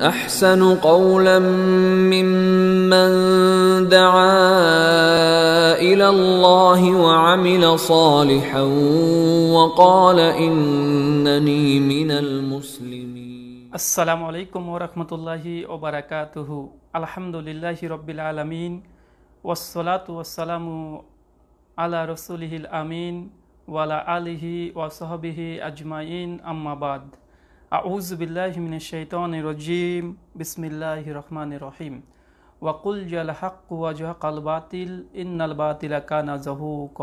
احسن قولا ممن دعا الى الله وعمل صالحا وقال انني من المسلمين السلام عليكم ورحمه الله وبركاته الحمد لله رب العالمين والصلاه والسلام على رسوله الامين وعلى اله وصحبه اجمعين اما بعد আউজ বিল্লাহমিন শৈতন রজিম বিসমিল্লাহ রহমান রহিম ওয়াকুল জল হক ওয়াজহক আল বাতিল ইন্নাল কানা জহু ক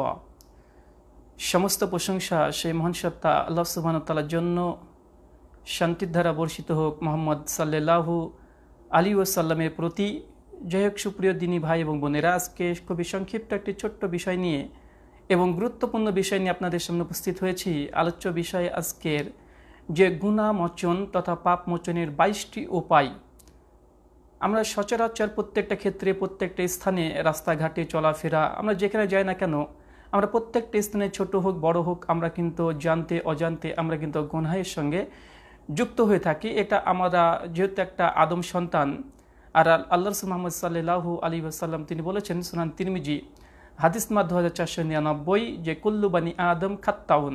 সমস্ত প্রশংসা সেই মহান সত্তা আল্লাহ তালার জন্য শান্তির ধারা বর্ষিত হোক মোহাম্মদ সাল্লাহু আলী ওসাল্লামের প্রতি যাই হোক সুপ্রিয় দিনী ভাই এবং বোনেরা আজকে খুবই সংক্ষিপ্ত একটি ছোট্ট বিষয় নিয়ে এবং গুরুত্বপূর্ণ বিষয় নিয়ে আপনাদের সামনে উপস্থিত হয়েছি আলোচ্য বিষয় আজকের যে গুণামোচন তথা পাপ মোচনের বাইশটি উপায় আমরা সচরাচর প্রত্যেকটা ক্ষেত্রে প্রত্যেকটা স্থানে রাস্তাঘাটে চলাফেরা আমরা যেখানে যাই না কেন আমরা প্রত্যেকটা স্থানে ছোট হোক বড় হোক আমরা কিন্তু জানতে অজান্তে আমরা কিন্তু গুনহায়ের সঙ্গে যুক্ত হয়ে থাকি এটা আমরা যেহেতু একটা আদম সন্তান আর আল্লাহ রসুল মোহাম্মদ সাল্লাহু আলী আসাল্লাম তিনি বলেছেন সুনান তিরমিজি হাদিস মা দু হাজার চারশো নিরানব্বই যে কুল্লুবানী আদম খাত্তাউন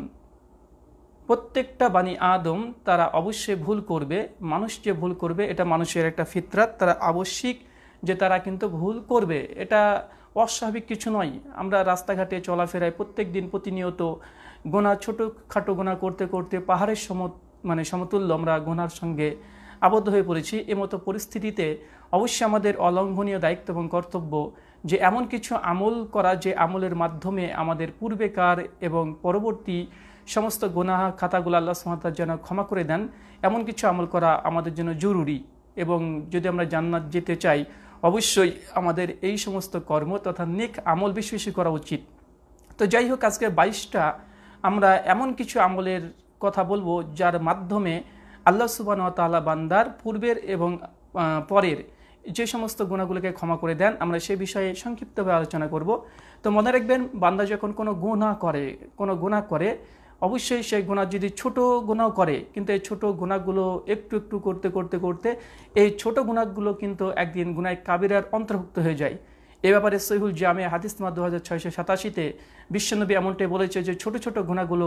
প্রত্যেকটা বাণী আদম তারা অবশ্যই ভুল করবে মানুষ যে ভুল করবে এটা মানুষের একটা ফিতরাত তারা আবশ্যিক যে তারা কিন্তু ভুল করবে এটা অস্বাভাবিক কিছু নয় আমরা রাস্তাঘাটে চলাফেরায় প্রত্যেক দিন প্রতিনিয়ত গোনা ছোটো খাটো গোনা করতে করতে পাহাড়ের সম মানে সমতুল্য আমরা গোনার সঙ্গে আবদ্ধ হয়ে পড়েছি এমতো পরিস্থিতিতে অবশ্যই আমাদের অলঙ্ঘনীয় দায়িত্ব এবং কর্তব্য যে এমন কিছু আমল করা যে আমলের মাধ্যমে আমাদের পূর্বেকার এবং পরবর্তী সমস্ত গোনা খাতাগুলো আল্লাহ সুমাতার যেন ক্ষমা করে দেন এমন কিছু আমল করা আমাদের জন্য জরুরি এবং যদি আমরা জান্নাত যেতে চাই অবশ্যই আমাদের এই সমস্ত কর্ম তথা নেক আমল বেশি বেশি করা উচিত তো যাই হোক আজকে বাইশটা আমরা এমন কিছু আমলের কথা বলবো যার মাধ্যমে আল্লাহ সুবান তালা বান্দার পূর্বের এবং পরের যে সমস্ত গুণাগুলোকে ক্ষমা করে দেন আমরা সে বিষয়ে সংক্ষিপ্তভাবে আলোচনা করব তো মনে রাখবেন বান্দা যখন কোনো গুণা করে কোনো গুণা করে অবশ্যই সেই গোনা যদি ছোট গোনাও করে কিন্তু এই ছোট গোনাগুলো একটু একটু করতে করতে করতে এই ছোট গোনাগুলো কিন্তু একদিন গুনায় কাবিরার অন্তর্ভুক্ত হয়ে যায় এ ব্যাপারে সহিহুল জামে হাদিসমা দু হাজার ছয়শো সাতাশিতে বিশ্বনবী এমনটাই বলেছে যে ছোট ছোট গুণাগুলো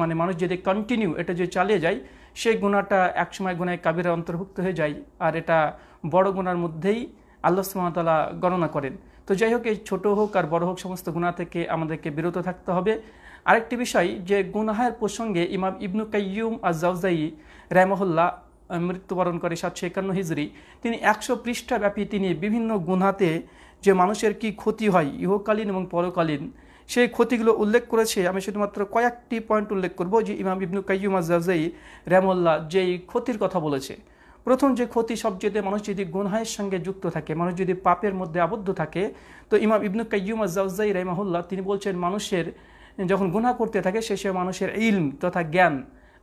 মানে মানুষ যদি কন্টিনিউ এটা যে চালিয়ে যায় সেই গুণাটা একসময় গুণায় কাবিরা অন্তর্ভুক্ত হয়ে যায় আর এটা বড় গুণার মধ্যেই আল্লাহ সুমতলা গণনা করেন তো যাই হোক এই ছোটো হোক আর বড় হোক সমস্ত গুণা থেকে আমাদেরকে বিরত থাকতে হবে আরেকটি বিষয় যে গুনাহের প্রসঙ্গে ইমাম ইবনু কাইয়ুম আজাউজাই রেমহল্লা মৃত্যুবরণ করে সাতশো একান্ন হিজড়ি তিনি একশো পৃষ্ঠা ব্যাপী তিনি বিভিন্ন গুনাতে যে মানুষের কি ক্ষতি হয় ইহকালীন এবং পরকালীন সেই ক্ষতিগুলো উল্লেখ করেছে আমি শুধুমাত্র কয়েকটি পয়েন্ট উল্লেখ করব যে ইমাম ইবনু কাইয়ুম আজাউজাই রেমহল্লা যেই ক্ষতির কথা বলেছে প্রথম যে ক্ষতি সবচেয়ে মানুষ যদি গুনহায়ের সঙ্গে যুক্ত থাকে মানুষ যদি পাপের মধ্যে আবদ্ধ থাকে তো ইমাম ইবনু কাইয়ুম আজাউজাই রাইমাহুল্লাহ তিনি বলছেন মানুষের যখন গুণা করতে থাকে সে সে মানুষের ইলম তথা জ্ঞান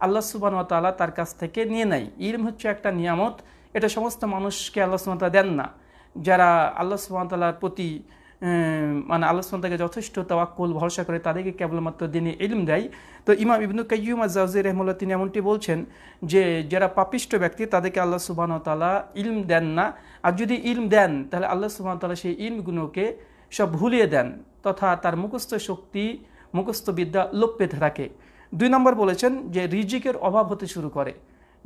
আল্লাহ সুবাহতাল্লাহ তার কাছ থেকে নিয়ে নেয় ইলম হচ্ছে একটা নিয়ামত এটা সমস্ত মানুষকে আল্লাহ সুবাহতাল্লাহ দেন না যারা আল্লাহ সুবাহতাল্লাহর প্রতি মানে আল্লাহ সুবাহকে যথেষ্ট তাওয়াক্কুল ভরসা করে তাদেরকে কেবলমাত্র দিনে ইলম দেয় তো ইমাম ইবনু কাইয়ুম জাউজি রহমুল্লাহ তিনি এমনটি বলছেন যে যারা পাপিষ্ট ব্যক্তি তাদেরকে আল্লাহ তালা ইলম দেন না আর যদি ইলম দেন তাহলে আল্লাহ তালা সেই ইলমগুলোকে সব ভুলিয়ে দেন তথা তার মুখস্থ শক্তি মুখস্থবিদ্যা লোপ পেতে থাকে দুই নম্বর বলেছেন যে রিজিকের অভাব হতে শুরু করে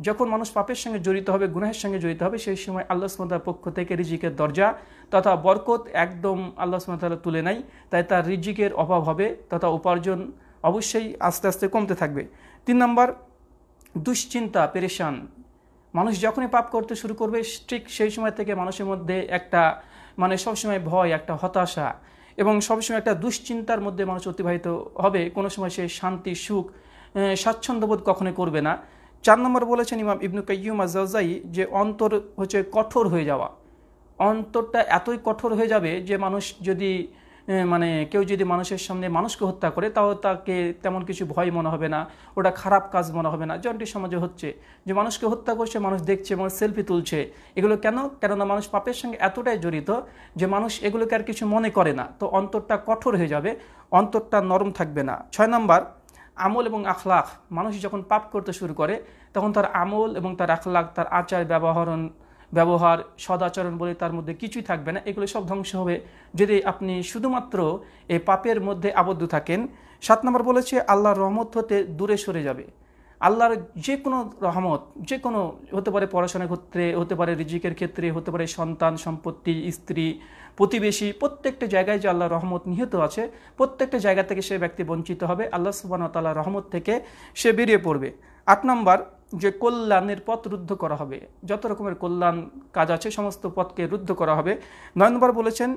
যখন মানুষ পাপের সঙ্গে জড়িত হবে গুনাহের সঙ্গে জড়িত হবে সেই সময় আল্লাহ সুমতার পক্ষ থেকে রিজিকের দরজা তথা বরকত একদম আল্লাহ সুমতালা তুলে নাই তাই তার রিজিকের অভাব হবে তথা উপার্জন অবশ্যই আস্তে আস্তে কমতে থাকবে তিন নম্বর দুশ্চিন্তা পেরেশান মানুষ যখনই পাপ করতে শুরু করবে ঠিক সেই সময় থেকে মানুষের মধ্যে একটা মানে সবসময় ভয় একটা হতাশা এবং সবসময় একটা দুশ্চিন্তার মধ্যে মানুষ অতিবাহিত হবে কোনো সময় সে শান্তি সুখ স্বাচ্ছন্দ্যবোধ কখনো করবে না চার নম্বর বলেছেন ইমাম ইবনু কাইম আজাই যে অন্তর হচ্ছে কঠোর হয়ে যাওয়া অন্তরটা এতই কঠোর হয়ে যাবে যে মানুষ যদি মানে কেউ যদি মানুষের সামনে মানুষকে হত্যা করে তাও তাকে তেমন কিছু ভয় মনে হবে না ওটা খারাপ কাজ মনে হবে না যেমনটি সমাজে হচ্ছে যে মানুষকে হত্যা করছে মানুষ দেখছে মানুষ সেলফি তুলছে এগুলো কেন কেননা মানুষ পাপের সঙ্গে এতটাই জড়িত যে মানুষ এগুলোকে আর কিছু মনে করে না তো অন্তরটা কঠোর হয়ে যাবে অন্তরটা নরম থাকবে না ছয় নম্বর আমল এবং আখলাখ মানুষ যখন পাপ করতে শুরু করে তখন তার আমল এবং তার আখলাখ তার আচার ব্যবহারণ ব্যবহার সদাচরণ বলে তার মধ্যে কিছুই থাকবে না এগুলো সব ধ্বংস হবে যদি আপনি শুধুমাত্র এই পাপের মধ্যে আবদ্ধ থাকেন সাত নম্বর বলেছে আল্লাহর রহমত হতে দূরে সরে যাবে আল্লাহর যে কোনো রহমত যে কোনো হতে পারে পড়াশোনার ক্ষেত্রে হতে পারে রিজিকের ক্ষেত্রে হতে পারে সন্তান সম্পত্তি স্ত্রী প্রতিবেশী প্রত্যেকটা জায়গায় যে আল্লাহর রহমত নিহিত আছে প্রত্যেকটা জায়গা থেকে সে ব্যক্তি বঞ্চিত হবে আল্লাহ সুবান তাল্লাহ রহমত থেকে সে বেরিয়ে পড়বে আট নম্বর যে কল্যাণের পথ রুদ্ধ করা হবে যত রকমের কল্যাণ কাজ আছে সমস্ত পথকে রুদ্ধ করা হবে নয় নম্বর বলেছেন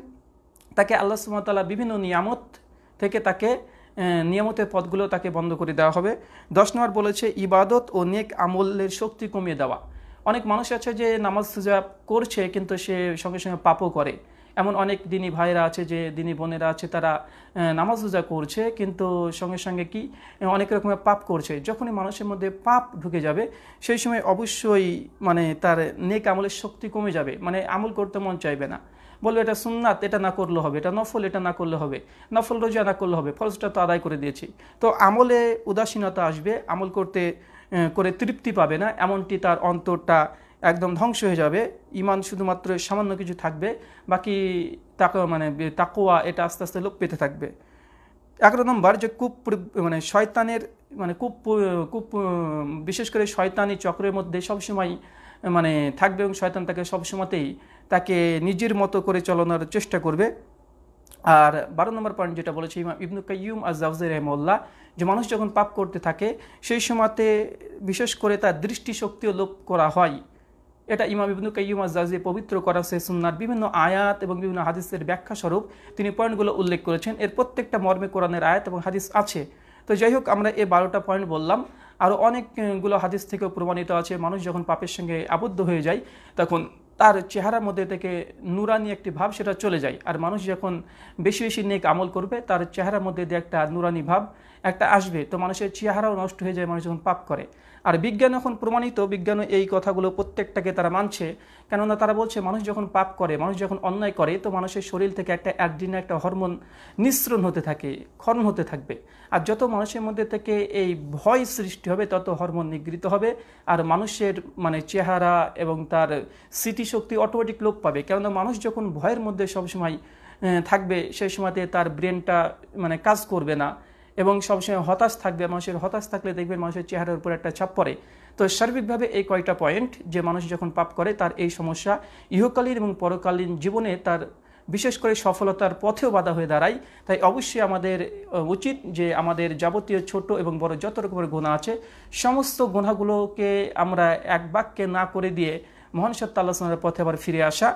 তাকে আল্লাহ সুমতাল্লাহ বিভিন্ন নিয়ামত থেকে তাকে নিয়ামতের পথগুলো তাকে বন্ধ করে দেওয়া হবে দশ নম্বর বলেছে ইবাদত ও নেক আমলের শক্তি কমিয়ে দেওয়া অনেক মানুষ আছে যে নামাজ সুজা করছে কিন্তু সে সঙ্গে সঙ্গে পাপও করে এমন অনেক দিনী ভাইরা আছে যে দিনী বোনেরা আছে তারা নামাজ রোজা করছে কিন্তু সঙ্গে সঙ্গে কি অনেক রকমের পাপ করছে যখনই মানুষের মধ্যে পাপ ঢুকে যাবে সেই সময় অবশ্যই মানে তার নেক আমলের শক্তি কমে যাবে মানে আমল করতে মন চাইবে না বলবে এটা সুন্নাত এটা না করলে হবে এটা নফল এটা না করলে হবে নফল রোজা না করলে হবে ফলসটা তো আদায় করে দিয়েছি তো আমলে উদাসীনতা আসবে আমল করতে করে তৃপ্তি পাবে না এমনটি তার অন্তরটা একদম ধ্বংস হয়ে যাবে ইমান শুধুমাত্র সামান্য কিছু থাকবে বাকি তাকে মানে তাকোয়া এটা আস্তে আস্তে লোক পেতে থাকবে এগারো নম্বর যে কূপ মানে শয়তানের মানে কূপ কূপ বিশেষ করে শয়তানি চক্রের মধ্যে সবসময় মানে থাকবে এবং শয়তান তাকে সবসময়তেই তাকে নিজের মতো করে চলানোর চেষ্টা করবে আর বারো নম্বর পয়েন্ট যেটা বলেছে ইমাম ইবনু কাইম আজাউজের রহমল্লা যে মানুষ যখন পাপ করতে থাকে সেই সময়তে বিশেষ করে তার দৃষ্টিশক্তিও লোপ করা হয় এটা ইমাম ইবনু কাইম আজাজি পবিত্র করা সে সুন্নার বিভিন্ন আয়াত এবং বিভিন্ন হাদিসের ব্যাখ্যা স্বরূপ তিনি পয়েন্টগুলো উল্লেখ করেছেন এর প্রত্যেকটা মর্মে কোরআনের আয়াত এবং হাদিস আছে তো যাই হোক আমরা এই বারোটা পয়েন্ট বললাম আরও অনেকগুলো হাদিস থেকেও প্রমাণিত আছে মানুষ যখন পাপের সঙ্গে আবদ্ধ হয়ে যায় তখন তার চেহারার মধ্যে থেকে নুরানি একটি ভাব সেটা চলে যায় আর মানুষ যখন বেশি বেশি নেক আমল করবে তার চেহারার মধ্যে দিয়ে একটা নুরানি ভাব একটা আসবে তো মানুষের চেহারাও নষ্ট হয়ে যায় মানুষ যখন পাপ করে আর বিজ্ঞান এখন প্রমাণিত বিজ্ঞান এই কথাগুলো প্রত্যেকটাকে তারা মানছে কেননা তারা বলছে মানুষ যখন পাপ করে মানুষ যখন অন্যায় করে তো মানুষের শরীর থেকে একটা অ্যাড্রিনা একটা হরমোন নিঃসরণ হতে থাকে ক্ষরণ হতে থাকবে আর যত মানুষের মধ্যে থেকে এই ভয় সৃষ্টি হবে তত হরমোন নিগৃহীত হবে আর মানুষের মানে চেহারা এবং তার স্মৃতিশক্তি অটোমেটিক লোপ পাবে কেননা মানুষ যখন ভয়ের মধ্যে সবসময় থাকবে সেই সময়তে তার ব্রেনটা মানে কাজ করবে না এবং সবসময় হতাশ থাকবে মানুষের হতাশ থাকলে দেখবেন মানুষের চেহারার উপর একটা ছাপ পড়ে তো সার্বিকভাবে এই কয়টা পয়েন্ট যে মানুষ যখন পাপ করে তার এই সমস্যা ইহকালীন এবং পরকালীন জীবনে তার বিশেষ করে সফলতার পথেও বাধা হয়ে দাঁড়ায় তাই অবশ্যই আমাদের উচিত যে আমাদের যাবতীয় ছোট এবং বড় যত রকমের গোনা আছে সমস্ত গোনাগুলোকে আমরা এক বাক্যে না করে দিয়ে মহান সত্তা আল্লাহ পথে আবার ফিরে আসা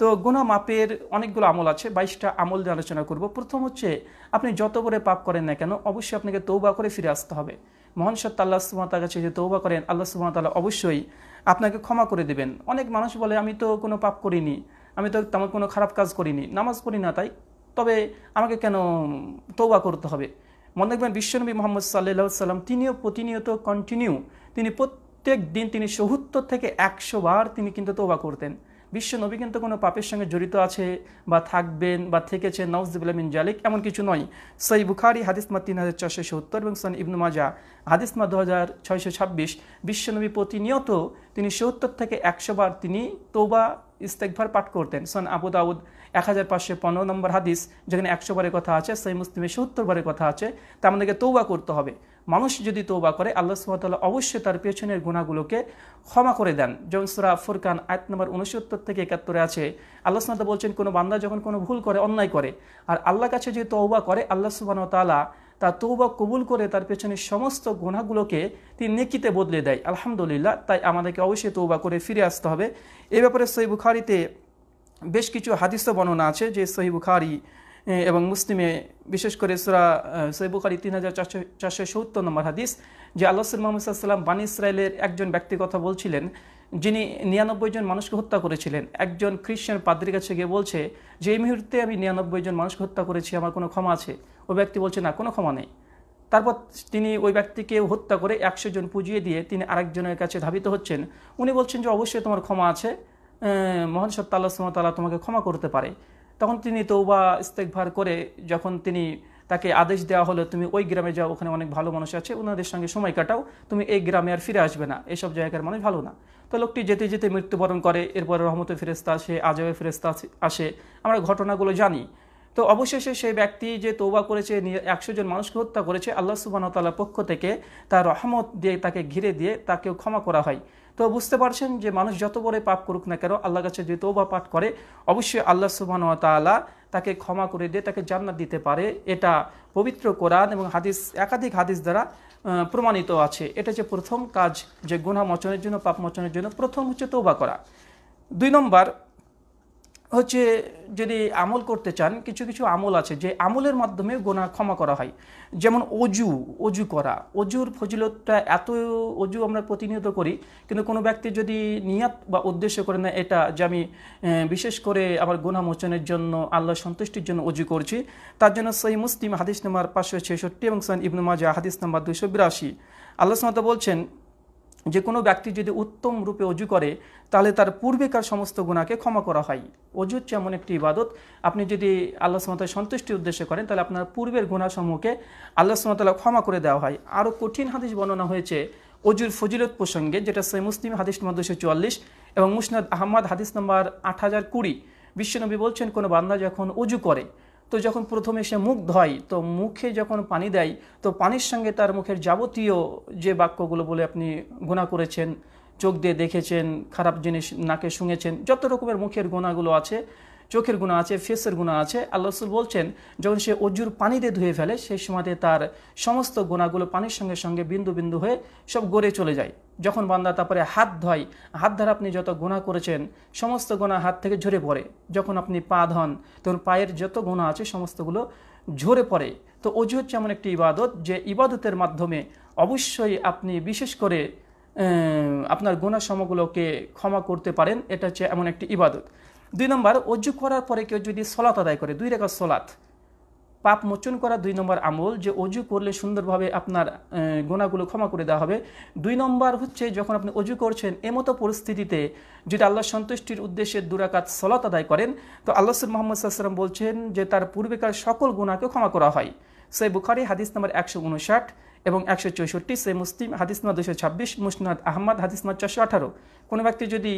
তো গুণা মাপের অনেকগুলো আমল আছে বাইশটা আমল দিয়ে আলোচনা করব প্রথম হচ্ছে আপনি যত করে পাপ করেন না কেন অবশ্যই আপনাকে তৌবা করে ফিরে আসতে হবে মহান সত্য আল্লাহ সুমাতার কাছে যে তৌবা করেন আল্লাহ সুমতাল্লাহ অবশ্যই আপনাকে ক্ষমা করে দেবেন অনেক মানুষ বলে আমি তো কোনো পাপ করিনি আমি তো তেমন কোনো খারাপ কাজ করিনি নামাজ পড়ি না তাই তবে আমাকে কেন তৌবা করতে হবে মনে রাখবেন বিশ্বনবী মোহাম্মদ সাল্লাহ সাল্লাম তিনিও প্রতিনিয়ত কন্টিনিউ তিনি প্রত্যেক দিন তিনি সহুত্তর থেকে একশো বার তিনি কিন্তু তৌবা করতেন বিশ্ব নবী কিন্তু কোনো পাপের সঙ্গে জড়িত আছে বা থাকবেন বা থেকেছে নওয়াজুবুল্লামিন জালিক এমন কিছু নয় সই বুখারি হাদিসমা তিন হাজার চারশো সত্তর এবং সন ইবনু মাজা হাদিসমা দু হাজার ছয়শো ছাব্বিশ বিশ্বনবী প্রতিনিয়ত তিনি সত্তর থেকে একশো বার তিনি তোবা ইস্তেকভার পাঠ করতেন সন আবু দাউদ এক হাজার পাঁচশো পনেরো নম্বর হাদিস যেখানে একশো বারে কথা আছে সেই মুসলিমে সত্তর বারের কথা আছে তা আমাদেরকে তৌবা করতে হবে মানুষ যদি তৌবা করে আল্লাহ সুমতাল্লাহ অবশ্যই তার পেছনের গুণাগুলোকে ক্ষমা করে দেন যেমন সুরা ফুরকান আয়ত নম্বর উনসত্তর থেকে একাত্তরে আছে আল্লাহ সুমতাল বলছেন কোনো বান্দা যখন কোনো ভুল করে অন্যায় করে আর আল্লাহ কাছে যদি তৌবা করে আল্লাহ সুবাহতালা তার তৌবা কবুল করে তার পেছনের সমস্ত গুণাগুলোকে তিনি নেকিতে বদলে দেয় আলহামদুলিল্লাহ তাই আমাদেরকে অবশ্যই তৌবা করে ফিরে আসতে হবে এ ব্যাপারে সহি বুখারিতে বেশ কিছু হাদিস বর্ণনা আছে যে সহিবুখারি বুখারি এবং মুসলিমে বিশেষ করে সুরা সৈবুকারী তিন হাজার চারশো চারশো সত্তর নম্বর হাদিস যে আল্লাহ সাল্লাম বান ইসরায়েলের একজন ব্যক্তির কথা বলছিলেন যিনি নিরানব্বই জন মানুষকে হত্যা করেছিলেন একজন খ্রিশ্চান পাদ্রির কাছে গিয়ে বলছে যে এই মুহূর্তে আমি নিরানব্বই জন মানুষকে হত্যা করেছি আমার কোনো ক্ষমা আছে ও ব্যক্তি বলছে না কোনো ক্ষমা নেই তারপর তিনি ওই ব্যক্তিকে হত্যা করে একশো জন পুজিয়ে দিয়ে তিনি আরেকজনের কাছে ধাবিত হচ্ছেন উনি বলছেন যে অবশ্যই তোমার ক্ষমা আছে মহান সত্তা আল্লাহ সুমতাল্লাহ তোমাকে ক্ষমা করতে পারে তখন তিনি তৌবা ইস্তেকভার করে যখন তিনি তাকে আদেশ দেওয়া হলো তুমি ওই গ্রামে যাও ওখানে অনেক ভালো মানুষ আছে ওনাদের সঙ্গে সময় কাটাও তুমি এই গ্রামে আর ফিরে আসবে না এসব জায়গার মানুষ ভালো না তো লোকটি যেতে যেতে মৃত্যুবরণ করে এরপর রহমতে ফেরেস্তা আসে আজবে ফেরেস্তা আসে আমরা ঘটনাগুলো জানি তো অবশেষে সেই ব্যক্তি যে তৌবা করেছে একশো জন মানুষকে হত্যা করেছে আল্লাহ সুবাহতালার পক্ষ থেকে তার রহমত দিয়ে তাকে ঘিরে দিয়ে তাকেও ক্ষমা করা হয় তো বুঝতে পারছেন যে মানুষ যত বড় পাপ করুক না কেন আল্লাহ কাছে যদি তৌবা পাঠ করে অবশ্যই আল্লাহ সুবাহতালা তাকে ক্ষমা করে দিয়ে তাকে জান্নাত দিতে পারে এটা পবিত্র কোরআন এবং হাদিস একাধিক হাদিস দ্বারা প্রমাণিত আছে এটা যে প্রথম কাজ যে গুণা মোচনের জন্য পাপ মোচনের জন্য প্রথম হচ্ছে তৌবা করা দুই নম্বর হচ্ছে যদি আমল করতে চান কিছু কিছু আমল আছে যে আমলের মাধ্যমে গোনা ক্ষমা করা হয় যেমন অজু অজু করা অজুর ফজিলতটা এত অজু আমরা প্রতিনিয়ত করি কিন্তু কোনো ব্যক্তি যদি নিয়াত বা উদ্দেশ্য করে না এটা যে আমি বিশেষ করে আমার গোনা মোচনের জন্য আল্লাহ সন্তুষ্টির জন্য অজু করছি তার জন্য সহি মুসলিম হাদিস নাম্বার পাঁচশো ছেষট্টি এবং সান ইবনু মাজা হাদিস নাম্বার দুশো বিরাশি আল্লাহ সামতা বলছেন যে কোনো ব্যক্তি যদি উত্তম রূপে অজু করে তাহলে তার পূর্বেকার সমস্ত গুণাকে ক্ষমা করা হয় অজু হচ্ছে এমন একটি ইবাদত আপনি যদি আল্লাহ সুমতাল সন্তুষ্টির উদ্দেশ্যে করেন তাহলে আপনার পূর্বের গুণাসমূহকে আল্লাহ সুমতাল্লাহ ক্ষমা করে দেওয়া হয় আরও কঠিন হাদিস বর্ণনা হয়েছে অজুর ফজিলত প্রসঙ্গে যেটা সৈ মুসলিম হাদিস নম্বর দুশো চুয়াল্লিশ এবং মুসনাদ আহমদ হাদিস নম্বর আট হাজার কুড়ি বিশ্বনবী বলছেন কোনো বান্দা যখন অজু করে তো যখন প্রথমে সে মুখ ধয় তো মুখে যখন পানি দেয় তো পানির সঙ্গে তার মুখের যাবতীয় যে বাক্যগুলো বলে আপনি গোনা করেছেন চোখ দিয়ে দেখেছেন খারাপ জিনিস নাকে শুনেছেন যত রকমের মুখের গোনাগুলো আছে চোখের গুণা আছে ফেসের গুণা আছে আল্লাহ রসুল বলছেন যখন সে অজুর পানিতে ধুয়ে ফেলে সেই সময়তে তার সমস্ত গুণাগুলো পানির সঙ্গে সঙ্গে বিন্দু বিন্দু হয়ে সব গড়ে চলে যায় যখন বান্দা তারপরে হাত ধয় হাত ধরে আপনি যত গোনা করেছেন সমস্ত গোনা হাত থেকে ঝরে পড়ে যখন আপনি পা ধন তখন পায়ের যত গোনা আছে সমস্তগুলো ঝরে পড়ে তো অজু হচ্ছে এমন একটি ইবাদত যে ইবাদতের মাধ্যমে অবশ্যই আপনি বিশেষ করে আপনার গোনা সমগুলোকে ক্ষমা করতে পারেন এটা হচ্ছে এমন একটি ইবাদত দুই নম্বর অজু করার পরে কেউ যদি সলাত আদায় করে দুই রেখা সলাত পাপ মোচন করা দুই নম্বর আমল যে অজু করলে সুন্দরভাবে আপনার গোনাগুলো ক্ষমা করে দেওয়া হবে দুই নম্বর হচ্ছে যখন আপনি অজু করছেন এমতো পরিস্থিতিতে যদি আল্লাহ সন্তুষ্টির উদ্দেশ্যে দুরাকাত সলাত আদায় করেন তো আল্লাহ সুল মোহাম্মদ সাল্লাম বলছেন যে তার পূর্বেকার সকল গুণাকে ক্ষমা করা হয় সেই বুখারি হাদিস নম্বর একশো উনষাট এবং একশো চৌষট্টি সে মুসলিম হাদিসমা দুশো ছাব্বিশ মুসনাদ আহমদ হাদিসমা চারশো আঠারো কোনো ব্যক্তি যদি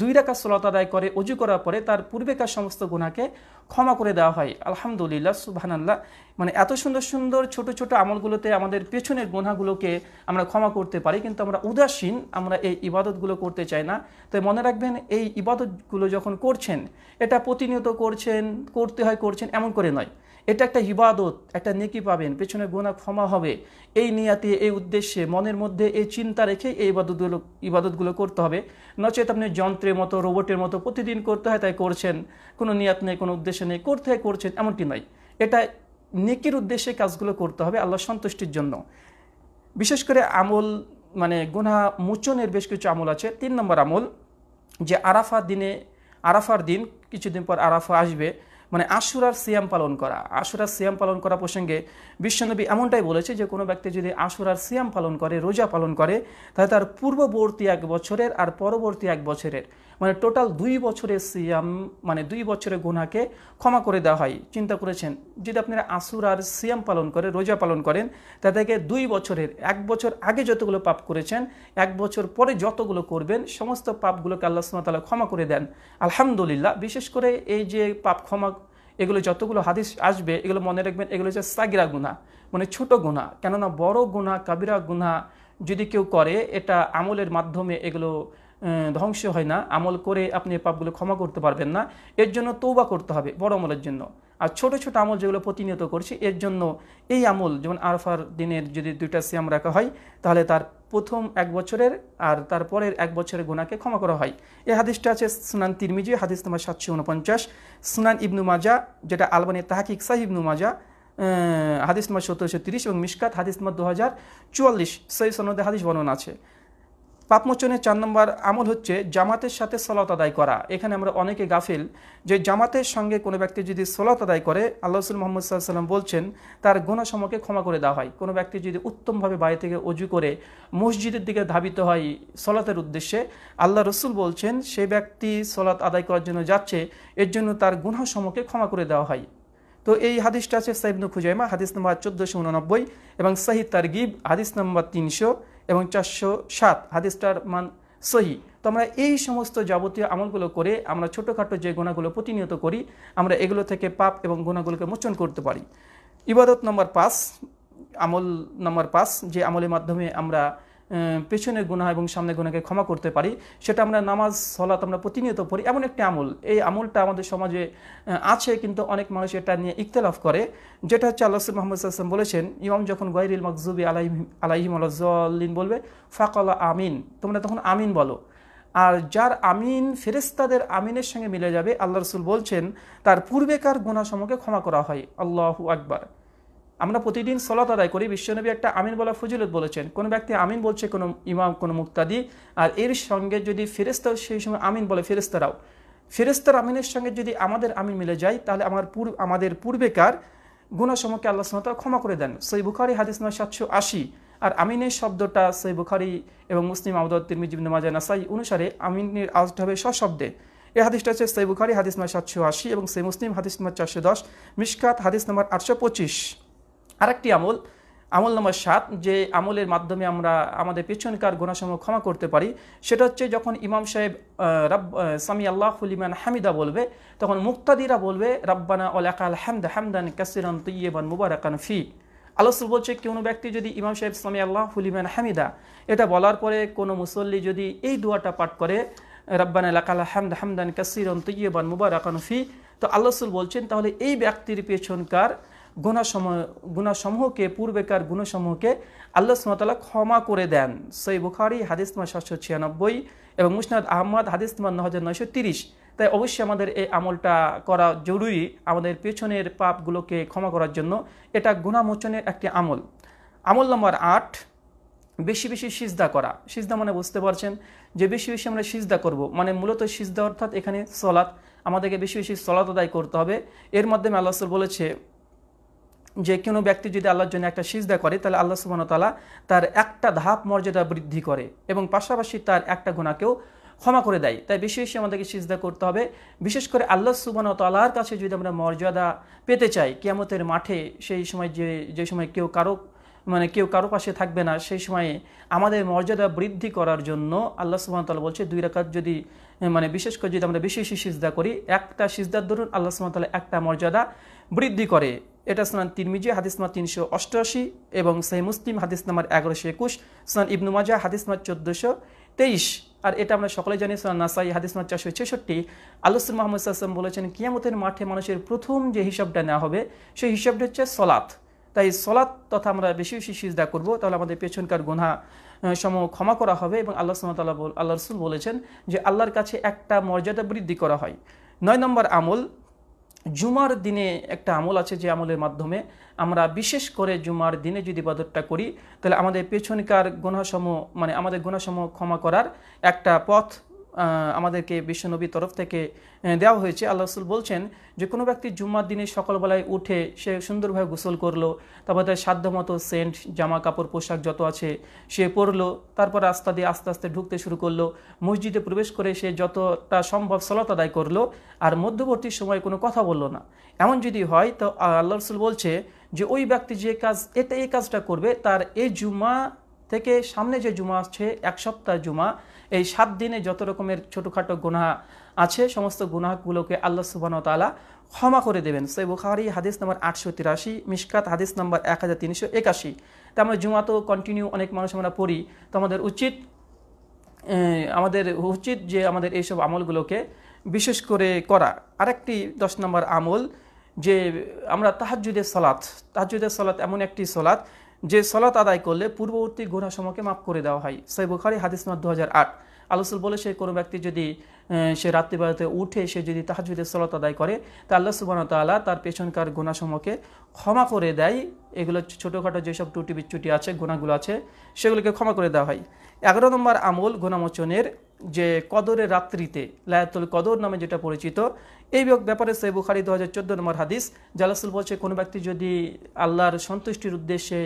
দুই রাখা সলত আদায় করে অজু করার পরে তার পূর্বেকার সমস্ত গুণাকে ক্ষমা করে দেওয়া হয় আলহামদুলিল্লাহ সুবাহানাল্লাহ মানে এত সুন্দর সুন্দর ছোট ছোট আমলগুলোতে আমাদের পেছনের গুণাগুলোকে আমরা ক্ষমা করতে পারি কিন্তু আমরা উদাসীন আমরা এই ইবাদতগুলো করতে চাই না তো মনে রাখবেন এই ইবাদতগুলো যখন করছেন এটা প্রতিনিয়ত করছেন করতে হয় করছেন এমন করে নয় এটা একটা ইবাদত একটা নেকি পাবেন পেছনে গোনা ক্ষমা হবে এই নিয়াতে এই উদ্দেশ্যে মনের মধ্যে এই চিন্তা রেখে এই ইবাদতগুলো ইবাদতগুলো করতে হবে নচেত আপনি যন্ত্রের মতো রোবটের মতো প্রতিদিন করতে হয় তাই করছেন কোনো নিয়াত নেই কোনো উদ্দেশ্য নেই করতে হয় করছেন এমনটি নয় এটা নেকির উদ্দেশ্যে কাজগুলো করতে হবে আল্লাহ সন্তুষ্টির জন্য বিশেষ করে আমল মানে গোনা মোচনের বেশ কিছু আমল আছে তিন নম্বর আমল যে আরাফা দিনে আরাফার দিন কিছুদিন পর আরাফা আসবে মানে আশুরার সিয়াম পালন করা আশুরার সিয়াম পালন করা প্রসঙ্গে বিশ্বনবী এমনটাই বলেছে যে কোনো ব্যক্তি যদি আশুরার সিয়াম পালন করে রোজা পালন করে তাহলে তার পূর্ববর্তী এক বছরের আর পরবর্তী এক বছরের মানে টোটাল দুই বছরের সিয়াম মানে দুই বছরের গুনাকে ক্ষমা করে দেওয়া হয় চিন্তা করেছেন যদি আপনারা আসুর আর সিয়াম পালন করে রোজা পালন করেন তাদেরকে দুই বছরের এক বছর আগে যতগুলো পাপ করেছেন এক বছর পরে যতগুলো করবেন সমস্ত পাপগুলোকে আল্লাহ সুমতালা ক্ষমা করে দেন আলহামদুলিল্লাহ বিশেষ করে এই যে পাপ ক্ষমা এগুলো যতগুলো হাদিস আসবে এগুলো মনে রাখবেন এগুলো হচ্ছে সাগিরা গুণা মানে ছোট গুণা কেননা বড় গুণা কাবিরা গুণা যদি কেউ করে এটা আমলের মাধ্যমে এগুলো ধ্বংস হয় না আমল করে আপনি পাপগুলো ক্ষমা করতে পারবেন না এর জন্য তৌবা করতে হবে বড় আমলের জন্য আর ছোট ছোট আমল যেগুলো প্রতিনিয়ত করছে এর জন্য এই আমল যেমন আরফার দিনের যদি দুইটা সিয়াম রাখা হয় তাহলে তার প্রথম এক বছরের আর তারপরের এক বছরের গোনাকে ক্ষমা করা হয় এই হাদিসটা আছে সুনান তিরমিজি হাদিস তোমার সাতশো উনপঞ্চাশ সুনান ইবনু মাজা যেটা আলবানি তাহাকিক সাহ ইবনু মাজা হাদিস তোমার সতেরোশো তিরিশ এবং মিসকাত হাদিস তোমার দু হাজার চুয়াল্লিশ সেই সনদে হাদিস বর্ণনা আছে পাপমোচনের চার নম্বর আমল হচ্ছে জামাতের সাথে সলাত আদায় করা এখানে আমরা অনেকে গাফিল যে জামাতের সঙ্গে কোনো ব্যক্তি যদি সলাত আদায় করে আল্লাহ রসুল মোহাম্মদ সাল্লাম বলছেন তার গুণাসমকে ক্ষমা করে দেওয়া হয় কোনো ব্যক্তি যদি উত্তমভাবে বাড়ি থেকে অজু করে মসজিদের দিকে ধাবিত হয় সলাতের উদ্দেশ্যে আল্লাহ রসুল বলছেন সে ব্যক্তি সলাত আদায় করার জন্য যাচ্ছে এর জন্য তার গুণাসমকে ক্ষমা করে দেওয়া হয় তো এই হাদিসটা আছে সাইবনু খুজাইমা হাদিস নম্বর চোদ্দোশো উননব্বই এবং সাহিদ গিব হাদিস নম্বর তিনশো এবং চারশো সাত হাদিস্টার মান সহি তো আমরা এই সমস্ত যাবতীয় আমলগুলো করে আমরা ছোটোখাটো যে গোনাগুলো প্রতিনিয়ত করি আমরা এগুলো থেকে পাপ এবং গোনাগুলোকে মোচন করতে পারি ইবাদত নম্বর পাঁচ আমল নম্বর পাঁচ যে আমলের মাধ্যমে আমরা পেছনের গুণা এবং সামনে গুণাকে ক্ষমা করতে পারি সেটা আমরা নামাজ সলাত আমরা প্রতিনিয়ত পড়ি এমন একটি আমল এই আমলটা আমাদের সমাজে আছে কিন্তু অনেক মানুষ এটা নিয়ে ইখতলাফ করে যেটা হচ্ছে আল্লাহ মোহাম্মদ আসলাম বলেছেন ইমাম যখন গৈরিল মকজুবি আলাহিম আলাইহিম আল্লাহ বলবে ফাকলা আমিন তোমরা তখন আমিন বলো আর যার আমিন ফেরেস্তাদের আমিনের সঙ্গে মিলে যাবে আল্লাহ রসুল বলছেন তার পূর্বেকার গুণাসমকে ক্ষমা করা হয় আল্লাহ আকবার আমরা প্রতিদিন সলাত আদায় করি বিশ্বনবী একটা আমিন বলা ফজিলত বলেছেন কোনো ব্যক্তি আমিন বলছে কোনো ইমাম কোনো মুক্তাদি আর এর সঙ্গে যদি ফেরেস্তা সেই সময় আমিন বলে ফেরেস্তারাও ফেরেস্তার আমিনের সঙ্গে যদি আমাদের আমিন মিলে যায় তাহলে আমার পূর্ব আমাদের পূর্বেকার গুণাসমকে আল্লাহ সুনত ক্ষমা করে দেন সই বুখারি হাদিস নয় সাতশো আশি আর আমিনের শব্দটা সই বুখারি এবং মুসলিম আহমদ তিরমিজিবিন মাজা নাসাই অনুসারে আমিনের আউট হবে সশব্দে এই হাদিসটা হচ্ছে সই বুখারি হাদিস নয় সাতশো আশি এবং সেই মুসলিম হাদিস নম্বর চারশো দশ মিসকাত হাদিস নম্বর আটশো পঁচিশ আরেকটি আমল আমল নম্বর সাত যে আমলের মাধ্যমে আমরা আমাদের পেছনকার গোনাসমূহ ক্ষমা করতে পারি সেটা হচ্ছে যখন ইমাম সাহেব রাব সামি আল্লাহুলিমান হামিদা বলবে তখন মুক্তাদিরা বলবে রাব্বানা ওলাকাল হামদ হামদান কাসিরান তৈবান মুবারাকান ফি আলোসুল বলছে কোনো ব্যক্তি যদি ইমাম সাহেব সামি আল্লাহ আল্লাহুলিমান হামিদা এটা বলার পরে কোনো মুসল্লি যদি এই দোয়াটা পাঠ করে রাব্বানা লাকাল হামদ হামদান কাসিরান তৈবান মুবারাকান ফি তো আল্লাহসুল বলছেন তাহলে এই ব্যক্তির পেছনকার গুণাসমূহকে পূর্বেকার গুণসমূহকে আল্লাহ সুমতাল্লাহ ক্ষমা করে দেন সই বুখারি হাদিস তোমার সাতশো ছিয়ানব্বই এবং মুসনাদ আহমদ হাদিস তোমার ন হাজার নয়শো তিরিশ তাই অবশ্যই আমাদের এই আমলটা করা জরুরি আমাদের পেছনের পাপগুলোকে ক্ষমা করার জন্য এটা গুণামোচনের একটি আমল আমল নম্বর আট বেশি বেশি সিজদা করা সিজদা মানে বুঝতে পারছেন যে বেশি বেশি আমরা সিজদা করব মানে মূলত সিজদা অর্থাৎ এখানে সলাৎ আমাদেরকে বেশি বেশি সলাত আদায় করতে হবে এর মাধ্যমে আল্লাহ বলেছে যে কোনো ব্যক্তি যদি আল্লাহর জন্য একটা সিজদা করে তাহলে আল্লাহ সুবাহতালা তার একটা ধাপ মর্যাদা বৃদ্ধি করে এবং পাশাপাশি তার একটা গুণাকেও ক্ষমা করে দেয় তাই বেশি বেশি আমাদেরকে সিজদা করতে হবে বিশেষ করে আল্লাহ সুবান তালার কাছে যদি আমরা মর্যাদা পেতে চাই কেমতের মাঠে সেই সময় যে যে সময় কেউ কারো মানে কেউ কারো পাশে থাকবে না সেই সময়ে আমাদের মর্যাদা বৃদ্ধি করার জন্য আল্লাহ সুবাহতাল্লাহ বলছে দুই রাকাত যদি মানে বিশেষ করে যদি আমরা বেশি বেশি সিজদা করি একটা সিজদার ধরুন আল্লাহ সুবাহতাল্লাহ একটা মর্যাদা বৃদ্ধি করে এটা স্নান তিরমিজি হাদিস নাম্বার তিনশো অষ্টআশি এবং সেই মুসলিম হাদিস নাম্বার এগারোশো একুশ সোনান ইবনু মাজা হাদিস নাম্বার চোদ্দোশো তেইশ আর এটা আমরা সকলে জানি সোনান নাসাই হাদিস মার চারশো ছেষট্টি আল্লাহ মোহাম্মদ আসলাম বলেছেন কিয়ামতের মাঠে মানুষের প্রথম যে হিসাবটা নেওয়া হবে সেই হিসাবটা হচ্ছে সলাত তাই সলাৎ তথা আমরা বেশি বেশি সিজদা করবো তাহলে আমাদের পেছনকার গুনহা সম ক্ষমা করা হবে এবং আল্লাহ সুমতাল্লাহ আল্লাহ রসুল বলেছেন যে আল্লাহর কাছে একটা মর্যাদা বৃদ্ধি করা হয় নয় নম্বর আমল জুমার দিনে একটা আমল আছে যে আমলের মাধ্যমে আমরা বিশেষ করে জুমার দিনে যদি ইবাদতটা করি তাহলে আমাদের পেছনকার গুণাসম মানে আমাদের গুণাসম ক্ষমা করার একটা পথ আমাদেরকে বিশ্বনবীর তরফ থেকে দেওয়া হয়েছে আল্লাহ রসুল বলছেন যে কোনো ব্যক্তি জুম্মার দিনে সকালবেলায় উঠে সে সুন্দরভাবে গোসল করলো তারপর তার সাধ্যমতো সেন্ট জামা কাপড় পোশাক যত আছে সে পরলো তারপর রাস্তা দিয়ে আস্তে আস্তে ঢুকতে শুরু করলো মসজিদে প্রবেশ করে সে যতটা সম্ভব সলত আদায় করলো আর মধ্যবর্তী সময় কোনো কথা বললো না এমন যদি হয় তো আল্লাহ রসুল বলছে যে ওই ব্যক্তি যে কাজ এতে এই কাজটা করবে তার এই জুম্মা থেকে সামনে যে জুমা আসছে এক সপ্তাহ জুমা এই সাত দিনে যত রকমের ছোটোখাটো গুনাহা আছে সমস্ত গুনাহগুলোকে আল্লাহ তালা ক্ষমা করে দেবেন সেই বুখারি হাদিস নম্বর আটশো তিরাশি মিসকাত হাদিস নম্বর এক হাজার তিনশো একাশি তা আমরা জুমা তো কন্টিনিউ অনেক মানুষ আমরা পড়ি তো আমাদের উচিত আমাদের উচিত যে আমাদের এইসব আমলগুলোকে বিশেষ করে করা আরেকটি দশ নম্বর আমল যে আমরা তাহাজুদের সলাৎ তাহাজুদের সলাৎ এমন একটি সলাৎ যে সলাত আদায় করলে পূর্ববর্তী সময়কে মাফ করে দেওয়া হয় সৈব খারি হাদিস নম্বর দু হাজার আট আলোসুল বলে সে কোনো ব্যক্তি যদি সে রাত্রিবেলাতে উঠে সে যদি তাহাজুদে সলত আদায় করে তা আল্লাহ তাল্লাহ তার পেছনকার গুণাসমূহকে ক্ষমা করে দেয় এগুলো ছোটোখাটো যেসব টুটি বিচ্যুটি আছে গুণাগুলো আছে সেগুলোকে ক্ষমা করে দেওয়া হয় এগারো নম্বর আমল গোনামোচনের যে কদরের রাত্রিতে লায়াতুল কদর নামে যেটা পরিচিত এই ব্যাপারে সে খারি দু হাজার চোদ্দো নম্বর হাদিস জালাসুল বলছে কোনো ব্যক্তি যদি আল্লাহর সন্তুষ্টির উদ্দেশ্যে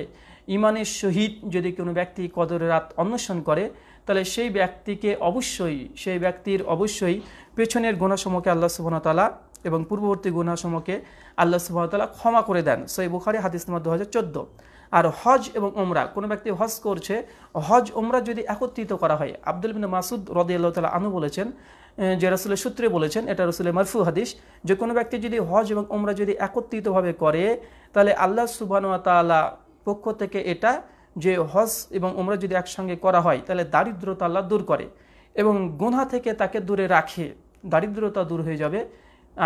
ইমানের সহিত যদি কোনো ব্যক্তি কদর রাত অন্বেষণ করে তাহলে সেই ব্যক্তিকে অবশ্যই সেই ব্যক্তির অবশ্যই পেছনের গুণাসমকে আল্লাহ সুবাহতালা এবং পূর্ববর্তী গুণাসমূহকে আল্লাহ সুবাহতালা ক্ষমা করে দেন সই বুখারি হাদিস নম্বর দু হাজার চোদ্দো আর হজ এবং ওমরা কোনো ব্যক্তি হজ করছে হজ ওমরা যদি একত্রিত করা হয় আব্দুল বিন মাসুদ রদে আল্লাহ তালা আনু বলেছেন যে রসুলের সূত্রে বলেছেন এটা রসুলের মারফু হাদিস যে কোনো ব্যক্তি যদি হজ এবং ওমরা যদি একত্রিতভাবে করে তাহলে আল্লাহ তালা পক্ষ থেকে এটা যে হজ এবং ওমরা যদি একসঙ্গে করা হয় তাহলে দারিদ্রতা আল্লাহ দূর করে এবং গুনহা থেকে তাকে দূরে রাখে দারিদ্রতা দূর হয়ে যাবে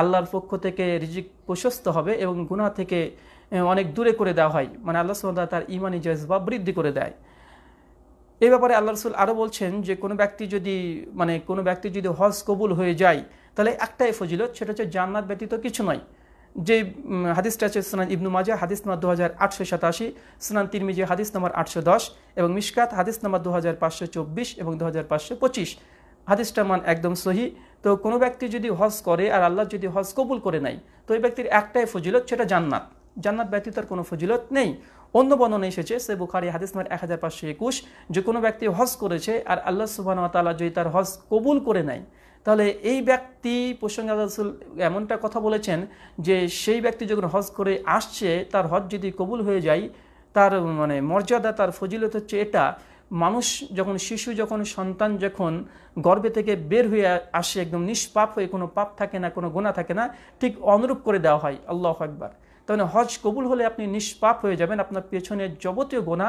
আল্লাহর পক্ষ থেকে রিজিক প্রশস্ত হবে এবং গুনা থেকে অনেক দূরে করে দেওয়া হয় মানে আল্লাহ সাল্লাহ তার ইমানি জজবা বৃদ্ধি করে দেয় এই ব্যাপারে আল্লাহ রসুল আরও বলছেন যে কোনো ব্যক্তি যদি মানে কোনো ব্যক্তি যদি হজ কবুল হয়ে যায় তাহলে একটাই ফজিলত সেটা হচ্ছে জান্নাত ব্যতীত কিছু নয় যে হাদিসটা আছে স্নান ইবনু মাজা হাদিস নাম্বার দু হাজার আটশো সাতাশি স্নান তিরমিজি হাদিস নাম্বার আটশো দশ এবং মিসকাত হাদিস নাম্বার দু হাজার পাঁচশো চব্বিশ এবং দু হাজার পাঁচশো পঁচিশ হাদিসটার মান একদম সহি তো কোনো ব্যক্তি যদি হজ করে আর আল্লাহ যদি হজ কবুল করে নাই তো ওই ব্যক্তির একটাই ফজিলত সেটা জান্নাত জান্নাত ব্যতীত আর কোনো ফজিলত নেই অন্য বর্ণনা এসেছে সে বুখারি হাদিস নম্বর এক হাজার পাঁচশো একুশ যে কোনো ব্যক্তি হজ করেছে আর আল্লাহ সুবাহ তালা যদি তার হজ কবুল করে নেয় তাহলে এই ব্যক্তি প্রসঙ্গে আল্লাহসুল এমনটা কথা বলেছেন যে সেই ব্যক্তি যখন হজ করে আসছে তার হজ যদি কবুল হয়ে যায় তার মানে মর্যাদা তার ফজিলত হচ্ছে এটা মানুষ যখন শিশু যখন সন্তান যখন গর্বে থেকে বের হয়ে আসে একদম নিষ্পাপ হয়ে কোনো পাপ থাকে না কোনো গোনা থাকে না ঠিক অনুরূপ করে দেওয়া হয় আল্লাহ একবার তাহলে হজ কবুল হলে আপনি নিষ্পাপ হয়ে যাবেন আপনার পেছনের যাবতীয় গোনা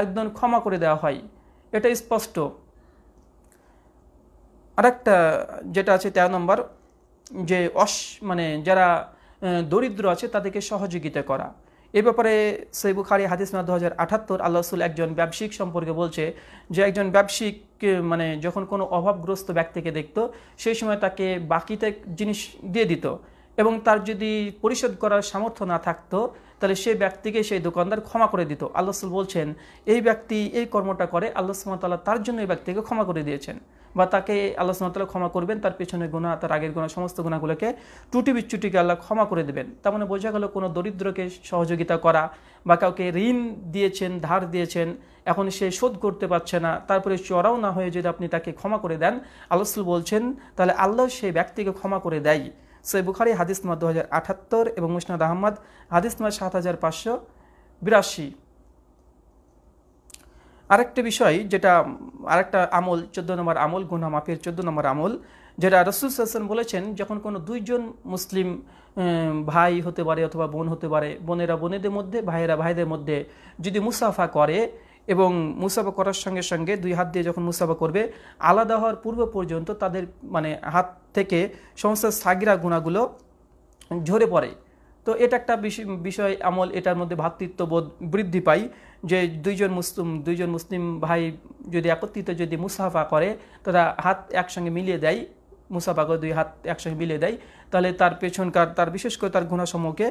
একদম ক্ষমা করে দেওয়া হয় এটা স্পষ্ট আরেকটা যেটা আছে তেরো নম্বর যে অস মানে যারা দরিদ্র আছে তাদেরকে সহযোগিতা করা এ ব্যাপারে সৈবুখারি হাদিস না দু হাজার আঠাত্তর আল্লাহসুল একজন ব্যবসায়িক সম্পর্কে বলছে যে একজন ব্যবসায়িক মানে যখন কোনো অভাবগ্রস্ত ব্যক্তিকে দেখত সেই সময় তাকে বাকিতে জিনিস দিয়ে দিত এবং তার যদি পরিশোধ করার সামর্থ্য না থাকতো তাহলে সেই ব্যক্তিকে সেই দোকানদার ক্ষমা করে দিত আল্লাহ বলছেন এই ব্যক্তি এই কর্মটা করে আল্লাহ সুমতাল্লাহ তার জন্য এই ব্যক্তিকে ক্ষমা করে দিয়েছেন বা তাকে আল্লাহ সুমতাল্লাহ ক্ষমা করবেন তার পেছনে গোনা তার আগের গোনা সমস্ত গোনাগুলোকে টুটি বিচ্ছুটিকে আল্লাহ ক্ষমা করে দেবেন তার মানে বোঝা গেল কোনো দরিদ্রকে সহযোগিতা করা বা কাউকে ঋণ দিয়েছেন ধার দিয়েছেন এখন সে শোধ করতে পারছে না তারপরে চড়াও না হয়ে যদি আপনি তাকে ক্ষমা করে দেন আল্লাহ বলছেন তাহলে আল্লাহ সেই ব্যক্তিকে ক্ষমা করে দেয় সৈ বুখারি হাদিস হাজার দু এবং মুসনাদ আহমদ হাদিস সাত হাজার পাঁচশো বিরাশি আরেকটা বিষয় যেটা আরেকটা আমল চোদ্দ নম্বর আমল গুনা মাফের চোদ্দ নম্বর আমল যেটা রসুল হাসান বলেছেন যখন কোনো দুইজন মুসলিম ভাই হতে পারে অথবা বোন হতে পারে বোনেরা বোনেদের মধ্যে ভাইয়েরা ভাইদের মধ্যে যদি মুসাফা করে এবং মুসাফা করার সঙ্গে সঙ্গে দুই হাত দিয়ে যখন মুসাফা করবে আলাদা হওয়ার পূর্ব পর্যন্ত তাদের মানে হাত থেকে সমস্ত সাগিরা গুণাগুলো ঝরে পড়ে তো এটা একটা বিষয় আমল এটার মধ্যে ভাতৃত্ববোধ বৃদ্ধি পায় যে দুইজন মুসলিম দুইজন মুসলিম ভাই যদি একত্রিত যদি মুসাফা করে তারা হাত একসঙ্গে মিলিয়ে দেয় মুসাফা করে দুই হাত একসঙ্গে মিলিয়ে দেয় তাহলে তার পেছনকার তার বিশেষ করে তার গুণাসমূহকে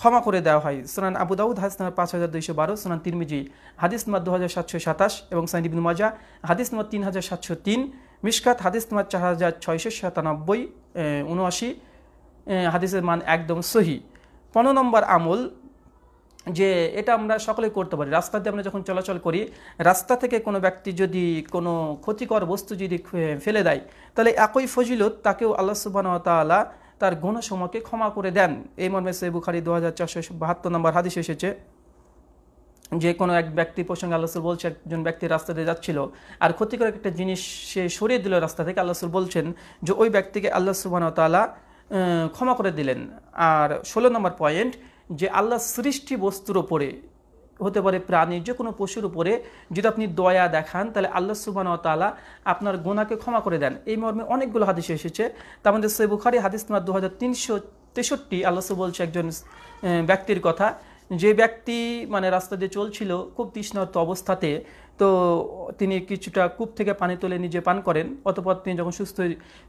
ক্ষমা করে দেওয়া হয় সোনান আবু দাউদ হাদিস নম্বর পাঁচ হাজার দুইশো বারো সোনান তিরমিজি হাদিস নম্বর দু হাজার সাতশো সাতাশ এবং সাইন ইবিন মাজা হাদিস নম্বর তিন হাজার সাতশো তিন মিসকাত হাদিস নম্বর চার হাজার ছয়শো সাতানব্বই উনআশি হাদিসের মান একদম সহি পনেরো নম্বর আমল যে এটা আমরা সকলে করতে পারি রাস্তাতে আমরা যখন চলাচল করি রাস্তা থেকে কোনো ব্যক্তি যদি কোনো ক্ষতিকর বস্তু যদি ফেলে দেয় তাহলে একই ফজিলত তাকেও আল্লাহ সুবাহতালা তার গুণসমূহকে ক্ষমা করে দেন এই মর্মে সে বুখারি দু হাজার চারশো বাহাত্তর নম্বর হাদিস এসেছে যে কোনো এক ব্যক্তি প্রসঙ্গে আল্লাহসুল বলছে একজন ব্যক্তি রাস্তাতে যাচ্ছিল আর ক্ষতিকর একটা জিনিস সে সরিয়ে দিল রাস্তা থেকে আল্লাহসুল বলছেন যে ওই ব্যক্তিকে আল্লাহ সুবাহতালা ক্ষমা করে দিলেন আর ষোলো নম্বর পয়েন্ট যে আল্লাহ সৃষ্টি বস্তুর ওপরে হতে পারে প্রাণীর যে কোনো পশুর উপরে যদি আপনি দয়া দেখান তাহলে আল্লাহ তালা আপনার গোনাকে ক্ষমা করে দেন এই মর্মে অনেকগুলো হাদিস এসেছে তার মধ্যে সৈবুখারি হাদিস তোমার দু হাজার তিনশো তেষট্টি আল্লাহ বলছে একজন ব্যক্তির কথা যে ব্যক্তি মানে রাস্তা দিয়ে চলছিল খুব তৃষ্ণার্ত অবস্থাতে তো তিনি কিছুটা কূপ থেকে পানি তুলে নিজে পান করেন অতপর তিনি যখন সুস্থ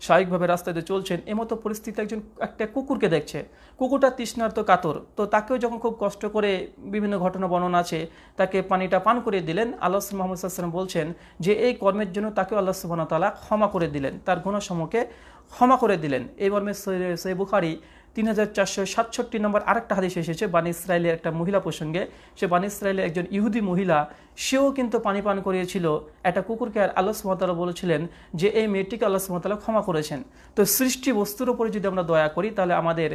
স্বাভাবিকভাবে রাস্তা দিয়ে চলছেন এমতো পরিস্থিতিতে একজন একটা কুকুরকে দেখছে কুকুরটা তৃষ্ণার্ত কাতর তো তাকেও যখন খুব কষ্ট করে বিভিন্ন ঘটনা বর্ণনা আছে তাকে পানিটা পান করে দিলেন আল্লাহ মোহাম্মদ আসলাম বলছেন যে এই কর্মের জন্য তাকেও আল্লাহ সুবাহতালা ক্ষমা করে দিলেন তার গুণসমূহকে ক্ষমা করে দিলেন এই মর্মে সৈ বুখারি তিন হাজার চারশো সাতষট্টি নম্বর আরেকটা হাদিস এসেছে বান ইসরায়েলের একটা মহিলা প্রসঙ্গে সে বান ইসরায়েলের একজন ইহুদি মহিলা সেও কিন্তু পানি পান করিয়েছিল একটা কুকুরকে আর আল্লাহ সুমতালা বলেছিলেন যে এই মেয়েটিকে আল্লাহ সুমতালা ক্ষমা করেছেন তো সৃষ্টি বস্তুর উপরে যদি আমরা দয়া করি তাহলে আমাদের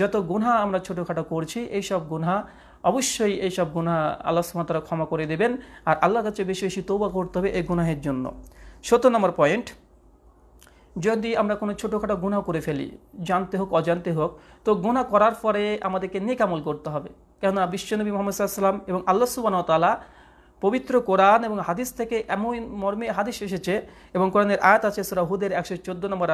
যত গুনহা আমরা ছোটোখাটো করছি এইসব গুনহা অবশ্যই এইসব গুণা আল্লাহ সুমাতারা ক্ষমা করে দেবেন আর আল্লাহ কাছে বেশি বেশি তৌবা করতে হবে এই গুনাহের জন্য সত্য নম্বর পয়েন্ট যদি আমরা কোনো ছোটোখাটো গুণা করে ফেলি জানতে হোক অজান্তে হোক তো গুণা করার পরে আমাদেরকে নেকামল করতে হবে কেননা বিশ্বনবী মোহাম্মদ সাল্লাম এবং আল্লাহ সুবানতালা পবিত্র কোরআন এবং হাদিস থেকে এমন মর্মে হাদিস এসেছে এবং কোরআনের আয়াত আছে সুরা হুদের একশো চোদ্দো নম্বর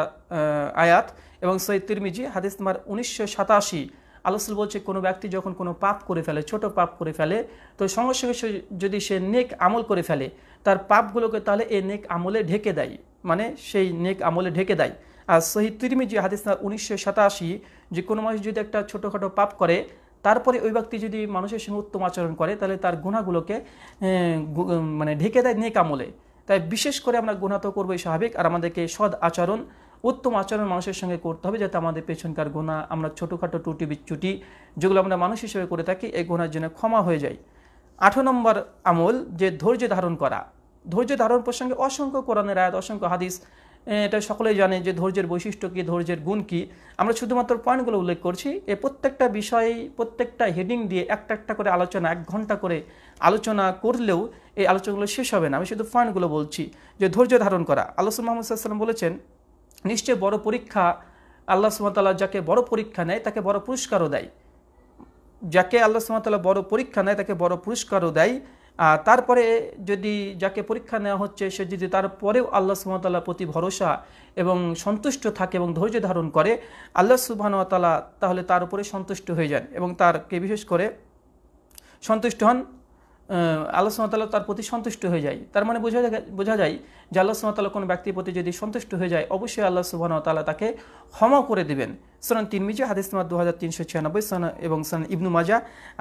আয়াত এবং সৈয়দ তিরমিজি হাদিস নম্বর উনিশশো সাতাশি আলোসুল বলছে কোনো ব্যক্তি যখন কোনো পাপ করে ফেলে ছোট পাপ করে ফেলে তো সঙ্গে সঙ্গে যদি সে নেক আমল করে ফেলে তার পাপগুলোকে তাহলে এই নেক আমলে ঢেকে দেয় মানে সেই নেক আমলে ঢেকে দেয় আর সহি তিরমিজি হাদিস উনিশশো সাতাশি যে কোনো মানুষ যদি একটা ছোটোখাটো পাপ করে তারপরে ওই ব্যক্তি যদি মানুষের সঙ্গে উত্তম আচরণ করে তাহলে তার গুণাগুলোকে মানে ঢেকে দেয় নেক আমলে তাই বিশেষ করে আমরা গুণা তো করবোই স্বাভাবিক আর আমাদেরকে সদ আচরণ উত্তম আচরণ মানুষের সঙ্গে করতে হবে যাতে আমাদের পেছনকার গোনা আমরা ছোটোখাটো টুটি বিচ্ছুটি যেগুলো আমরা মানুষ হিসেবে করে থাকি এই গোনার জন্য ক্ষমা হয়ে যায় আঠেরো নম্বর আমল যে ধৈর্য ধারণ করা ধৈর্য ধারণ প্রসঙ্গে অসংখ্য কোরআনের আয়াত অসংখ্য হাদিস এটা সকলেই জানে যে ধৈর্যের বৈশিষ্ট্য কী ধৈর্যের গুণ কী আমরা শুধুমাত্র পয়েন্টগুলো উল্লেখ করছি এ প্রত্যেকটা বিষয় প্রত্যেকটা হেডিং দিয়ে একটা একটা করে আলোচনা এক ঘন্টা করে আলোচনা করলেও এই আলোচনাগুলো শেষ হবে না আমি শুধু পয়েন্টগুলো বলছি যে ধৈর্য ধারণ করা আলোচনা মোহাম্মদ সাল্লাম বলেছেন নিশ্চয় বড় পরীক্ষা আল্লাহ সুমতাল্লাহ যাকে বড় পরীক্ষা নেয় তাকে বড় পুরস্কারও দেয় যাকে আল্লাহ সুমতাল্লাহ বড় পরীক্ষা নেয় তাকে বড় পুরস্কারও দেয় তারপরে যদি যাকে পরীক্ষা নেওয়া হচ্ছে সে যদি তারপরেও আল্লাহ সুবাহতাল্লাহ প্রতি ভরসা এবং সন্তুষ্ট থাকে এবং ধৈর্য ধারণ করে আল্লাহ সুবাহতাল্লাহ তাহলে তার উপরে সন্তুষ্ট হয়ে যান এবং তারকে বিশেষ করে সন্তুষ্ট হন আল্লাহ সামাতাল্লাহ তার প্রতি সন্তুষ্ট হয়ে যায় তার মানে বোঝা যায় বোঝা যায় যে আল্লাহ সামাতাল্লাহ কোনো ব্যক্তির প্রতি যদি সন্তুষ্ট হয়ে যায় অবশ্যই আল্লাহ সুবাহতাল্লাহ তাকে ক্ষমা করে দেবেন সোনান তিনমিজি হাদিস তোমার দু হাজার তিনশো ছিয়ানব্বই সোন এবং সোনান ইবনু মাজা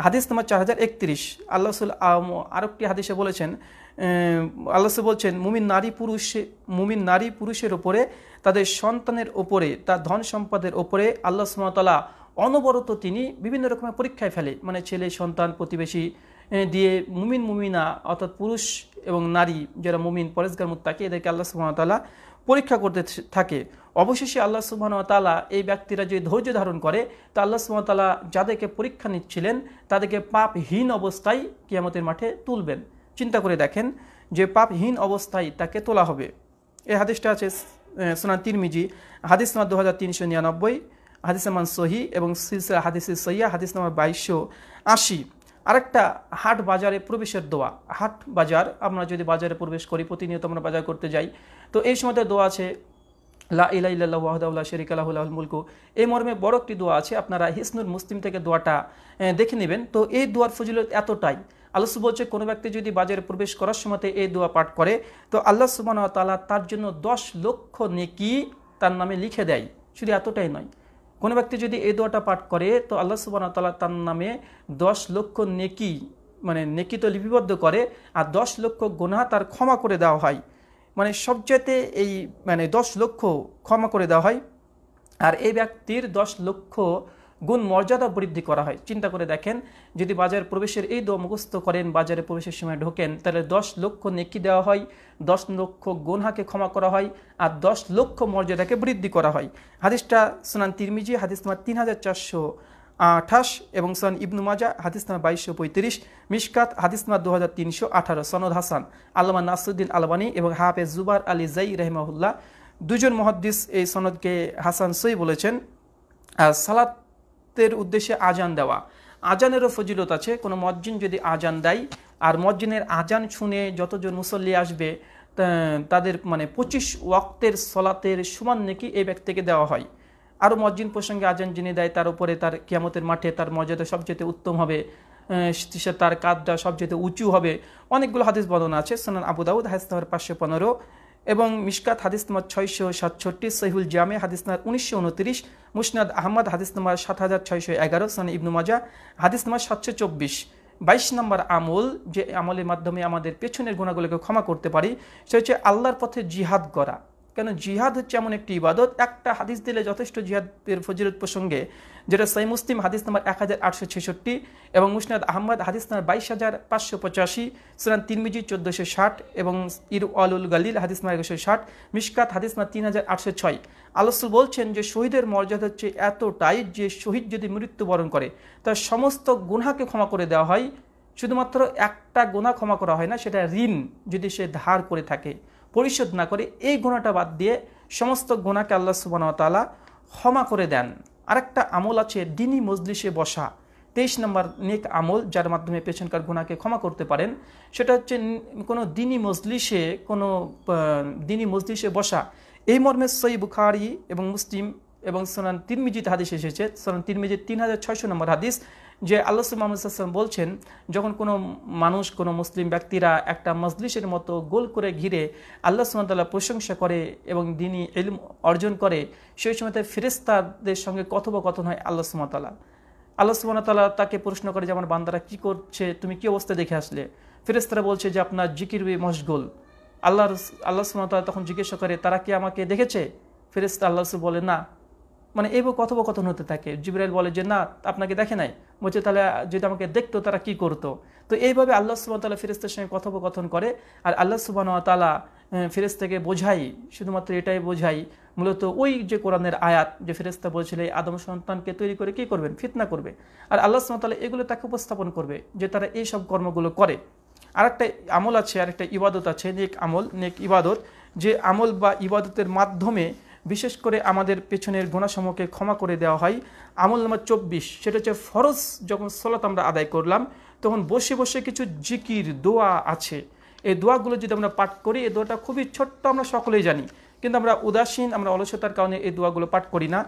হাদিস তোমার চার হাজার একত্রিশ আল্লাহ সুল আরেকটি হাদিসে বলেছেন আল্লাহ বলছেন মুমিন নারী পুরুষ মুমিন নারী পুরুষের ওপরে তাদের সন্তানের ওপরে তার ধন সম্পদের ওপরে আল্লাহ সুমতলা অনবরত তিনি বিভিন্ন রকমের পরীক্ষায় ফেলে মানে ছেলে সন্তান প্রতিবেশী দিয়ে মুমিন মুমিনা অর্থাৎ পুরুষ এবং নারী যারা মুমিন পরেজগার থাকে এদেরকে আল্লাহ সুবাহতালা পরীক্ষা করতে থাকে অবশেষে আল্লাহ সুবাহতালা এই ব্যক্তিরা যে ধৈর্য ধারণ করে তা আল্লাহ সুবাহতালা যাদেরকে পরীক্ষা নিচ্ছিলেন তাদেরকে পাপহীন অবস্থায় কিয়ামতের মাঠে তুলবেন চিন্তা করে দেখেন যে পাপহীন অবস্থায় তাকে তোলা হবে এই হাদিসটা আছে সোনান তিরমিজি হাদিস নম্বর দু হাজার তিনশো নিরানব্বই হাদিস নামান সহি এবং সিলসিলা হাদিসের সহিয়া হাদিস নম্বর বাইশশো আশি আরেকটা হাট বাজারে প্রবেশের দোয়া হাট বাজার আমরা যদি বাজারে প্রবেশ করি প্রতিনিয়ত আমরা বাজার করতে যাই তো এই সময়তে দোয়া আছে লা ইলা ইল্লাহ ওয়াহদাউল্লাহ শরিক আলাহুল মুলকু এই মর্মে বড় একটি দোয়া আছে আপনারা হিসনুল মুসলিম থেকে দোয়াটা দেখে নেবেন তো এই দোয়ার ফজিলত এতটাই আল্লাহ বলছে কোনো ব্যক্তি যদি বাজারে প্রবেশ করার সময়তে এই দোয়া পাঠ করে তো আল্লাহ সুবাহ তালা তার জন্য দশ লক্ষ নেকি তার নামে লিখে দেয় শুধু এতটাই নয় কোনো ব্যক্তি যদি এই দোয়াটা পাঠ করে তো আল্লাহ সুবাহতাল্লাহ তার নামে দশ লক্ষ নেকি মানে নেকি তো লিপিবদ্ধ করে আর দশ লক্ষ গোনা তার ক্ষমা করে দেওয়া হয় মানে সবচেয়েতে এই মানে দশ লক্ষ ক্ষমা করে দেওয়া হয় আর এই ব্যক্তির দশ লক্ষ গুণ মর্যাদা বৃদ্ধি করা হয় চিন্তা করে দেখেন যদি বাজার প্রবেশের এই দোয়া মুখস্থ করেন বাজারে প্রবেশের সময় ঢোকেন তাহলে দশ লক্ষ নেকি দেওয়া হয় দশ লক্ষ গুনহাকে ক্ষমা করা হয় আর দশ লক্ষ মর্যাদাকে বৃদ্ধি করা হয় হাদিসটা সোনান তিরমিজি হাদিস তিন হাজার চারশো আঠাশ এবং সন ইবনু মাজা হাদিস নামা বাইশশো পঁয়ত্রিশ মিসকাত হাদিস দু হাজার তিনশো আঠারো সনদ হাসান আলমা নাসুদ্দিন আলবানি এবং হাফে জুবার আলী জাই রহমাউল্লাহ দুজন মহাদ্দিস এই সনদকে হাসান সই বলেছেন আর সালাত ভক্তের উদ্দেশ্যে আজান দেওয়া আজানেরও ফজিলত আছে কোনো মজ্জিন যদি আজান দেয় আর মজ্জিনের আজান শুনে যতজন মুসল্লি আসবে তাদের মানে পঁচিশ ওয়াক্তের সলাতের সমান নাকি এই ব্যক্তিকে দেওয়া হয় আরও মজ্জিন প্রসঙ্গে আজান যিনি দেয় তার উপরে তার কিয়ামতের মাঠে তার মর্যাদা সবচেয়ে উত্তম হবে সে তার কাঁধটা সবচেয়ে উঁচু হবে অনেকগুলো হাদিস বদন আছে সোনান আবু দাউদ পাঁচশো পনেরো এবং মিশকাত হাদিস নম্বর ছয়শো সাতষট্টি সহিউল জামে হাদিস নম্বর উনিশশো উনত্রিশ মুসনাদ আহমদ হাদিস নম্বর সাত হাজার ছয়শো এগারো সানি ইবনু মাজা হাদিস নম্বর সাতশো চব্বিশ বাইশ নম্বর আমল যে আমলের মাধ্যমে আমাদের পেছনের গুণাগুলোকে ক্ষমা করতে পারি সে হচ্ছে আল্লাহর পথে জিহাদ করা কেন জিহাদ হচ্ছে এমন একটি ইবাদত একটা হাদিস দিলে যথেষ্ট জিহাদের ফজিরত প্রসঙ্গে যেটা সাই মুসলিম হাদিস নাম্বার এক হাজার আটশো ছেষট্টি এবং মুসনাদ আহমদ হাদিস নাম্বার বাইশ হাজার পাঁচশো পঁচাশি সুরান তিনমিজি চোদ্দোশো ষাট এবং ইর উল গালিল হাদিস নাম্বার একশো ষাট মিসকাত হাদিস নাম্বার তিন হাজার আটশো ছয় আলস্য বলছেন যে শহীদের মর্যাদা হচ্ছে এতটাই যে শহীদ যদি মৃত্যুবরণ করে তার সমস্ত গুনাকে ক্ষমা করে দেওয়া হয় শুধুমাত্র একটা গোনা ক্ষমা করা হয় না সেটা ঋণ যদি সে ধার করে থাকে পরিশোধ না করে এই গোনাটা বাদ দিয়ে সমস্ত গোনাকে আল্লাহ সুবাহতালা ক্ষমা করে দেন আরেকটা আমল আছে দিনই মজলিসে বসা তেইশ নম্বর নেক আমল যার মাধ্যমে পেছনকার গুণাকে ক্ষমা করতে পারেন সেটা হচ্ছে কোনো দিনই মজলিসে কোনো দিনই মজলিসে বসা এই মর্মে সই বুখারি এবং মুসলিম এবং সোনান তিরমিজিত হাদিস এসেছে সোনান তিরমিজির তিন হাজার ছয়শো নম্বর হাদিস যে আল্লাহ সুমামুসাল্লাম বলছেন যখন কোনো মানুষ কোনো মুসলিম ব্যক্তিরা একটা মজলিসের মতো গোল করে ঘিরে আল্লাহ সুমতাল্লাহ প্রশংসা করে এবং দিনই এলম অর্জন করে সেই সময়তে ফেরেস্তাদের সঙ্গে কথোপকথন হয় আল্লাহ সুমতাল্লাহ আল্লাহ সুমতাল্লাহ তাকে প্রশ্ন করে যে আমার বান্দারা কী করছে তুমি কী অবস্থায় দেখে আসলে ফেরেস্তারা বলছে যে আপনার জিকির মশগুল আল্লাহ আল্লাহ সুমতাল্লাহ তখন জিজ্ঞাসা করে তারা কি আমাকে দেখেছে ফেরেস্তা আল্লাহ বলে না মানে এই কথোপকথন হতে থাকে জিবরাইল বলে যে না আপনাকে দেখে নাই বলছে তাহলে যদি আমাকে দেখতো তারা কি করতো তো এইভাবে আল্লাহ তালা ফিরেস্তের সঙ্গে কথোপকথন করে আর আল্লাহ তালা ফেরেস্তাকে বোঝাই শুধুমাত্র এটাই বোঝাই মূলত ওই যে কোরআনের আয়াত যে ফেরেস্তা বলছিল এই আদম সন্তানকে তৈরি করে কি করবেন ফিতনা করবে আর আল্লাহ সুমতালা এগুলো তাকে উপস্থাপন করবে যে তারা এই সব কর্মগুলো করে আরেকটা আমল আছে আরেকটা ইবাদত আছে নেক আমল নেক ইবাদত যে আমল বা ইবাদতের মাধ্যমে বিশেষ করে আমাদের পেছনের গুণাসমূহকে ক্ষমা করে দেওয়া হয় আমল নাম্বার চব্বিশ সেটা হচ্ছে ফরজ যখন সলাত আমরা আদায় করলাম তখন বসে বসে কিছু জিকির দোয়া আছে এই দোয়াগুলো যদি আমরা পাঠ করি এই দোয়াটা খুবই ছোট্ট আমরা সকলেই জানি কিন্তু আমরা উদাসীন আমরা অলসতার কারণে এই দোয়াগুলো পাঠ করি না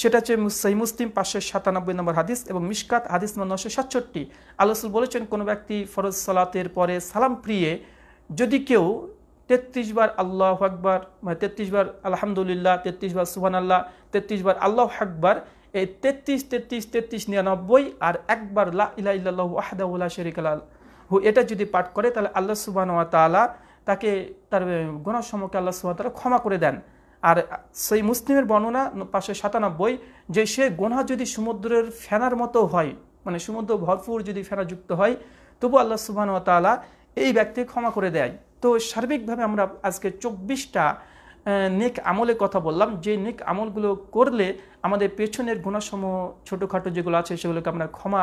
সেটা হচ্ছে সেই মুসলিম পাঁচশো সাতানব্বই নম্বর হাদিস এবং মিসকাত হাদিস নম্বর নশো সাতষট্টি আল্লাহ বলেছেন কোনো ব্যক্তি ফরজ সলাতের পরে সালাম প্রিয়ে যদি কেউ তেত্রিশ বার আল্লাহ মানে তেত্রিশ বার আলহামদুলিল্লাহ তেত্রিশ বার সুহান আল্লাহ তেত্রিশ বার আল্লাহ আকবর এই তেত্রিশ তেত্রিশ তেত্রিশ নিরানব্বই আর একবার লা ইলা ইল্লাহ শরিক আল হু এটা যদি পাঠ করে তাহলে আল্লাহ সুবাহ তালা তাকে তার গোনার সম্মুখে আল্লাহ সুবাহ তালা ক্ষমা করে দেন আর সেই মুসলিমের বর্ণনা পাঁচশো সাতানব্বই যে সে গোনা যদি সমুদ্রের ফেনার মতো হয় মানে সমুদ্র ভরপুর যদি ফেনাযুক্ত হয় তবু আল্লাহ সুবাহ তালা এই ব্যক্তি ক্ষমা করে দেয় তো সার্বিকভাবে আমরা আজকে চব্বিশটা নেক আমলের কথা বললাম যে নেক আমলগুলো করলে আমাদের পেছনের গুণাসমূহ ছোটোখাটো যেগুলো আছে সেগুলোকে আমরা ক্ষমা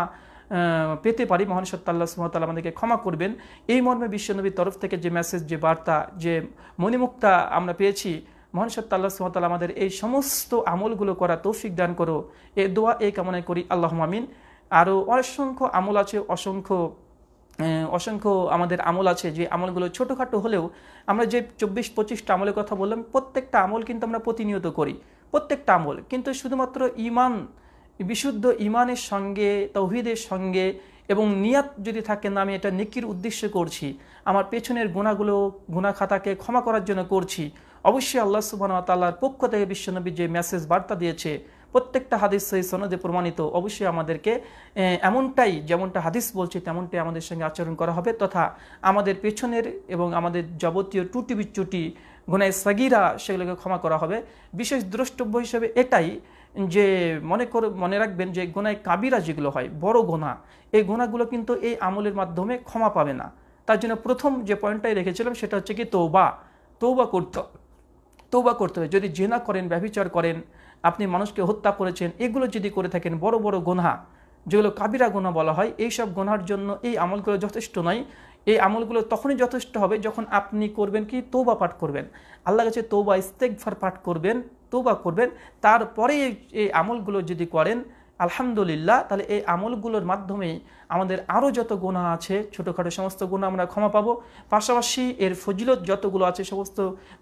পেতে পারি মহান সত্তাল্লাহ সুমতাল আমাদেরকে ক্ষমা করবেন এই মর্মে বিশ্বনবীর তরফ থেকে যে মেসেজ যে বার্তা যে মণিমুক্তা আমরা পেয়েছি মহান সত্তাল্লাহ সুমতাল আমাদের এই সমস্ত আমলগুলো করা তৌফিক দান করো এ দোয়া এই কামনায় করি আল্লাহ মামিন আরও অসংখ্য আমল আছে অসংখ্য অসংখ্য আমাদের আমল আছে যে আমলগুলো ছোটোখাটো হলেও আমরা যে চব্বিশ পঁচিশটা আমলের কথা বললাম প্রত্যেকটা আমল কিন্তু আমরা প্রতিনিয়ত করি প্রত্যেকটা আমল কিন্তু শুধুমাত্র ইমান বিশুদ্ধ ইমানের সঙ্গে তৌহিদের সঙ্গে এবং নিয়াত যদি থাকে না আমি এটা নিকির উদ্দেশ্য করছি আমার পেছনের গুণাগুলো গুণা খাতাকে ক্ষমা করার জন্য করছি অবশ্যই আল্লাহ সুবাহ তাল্লার পক্ষ থেকে বিশ্বনবী যে মেসেজ বার্তা দিয়েছে প্রত্যেকটা হাদিস সহি সনদে প্রমাণিত অবশ্যই আমাদেরকে এমনটাই যেমনটা হাদিস বলছে তেমনটাই আমাদের সঙ্গে আচরণ করা হবে তথা আমাদের পেছনের এবং আমাদের যাবতীয় টুটি বিচ্যুটি গুনায় সাগিরা সেগুলোকে ক্ষমা করা হবে বিশেষ দ্রষ্টব্য হিসেবে এটাই যে মনে কর মনে রাখবেন যে গোনায় কাবিরা যেগুলো হয় বড় গোনা এই গোনাগুলো কিন্তু এই আমলের মাধ্যমে ক্ষমা পাবে না তার জন্য প্রথম যে পয়েন্টটাই রেখেছিলাম সেটা হচ্ছে কি তৌবা তৌবা করতে তৌবা করতে হবে যদি জেনা করেন ব্যভিচার করেন আপনি মানুষকে হত্যা করেছেন এগুলো যদি করে থাকেন বড় বড় গোনা যেগুলো কাবিরা গোনা বলা হয় এই সব গোনার জন্য এই আমলগুলো যথেষ্ট নয় এই আমলগুলো তখনই যথেষ্ট হবে যখন আপনি করবেন কি তৌবা পাঠ করবেন আল্লাহ কাছে তৌবা ইস্তেকফার পাঠ করবেন তৌবা করবেন তারপরে এই আমলগুলো যদি করেন আলহামদুলিল্লাহ তাহলে এই আমলগুলোর মাধ্যমে আমাদের আরও যত গোনা আছে ছোটোখাটো সমস্ত গোনা আমরা ক্ষমা পাবো পাশাপাশি এর ফজিলত যতগুলো আছে সমস্ত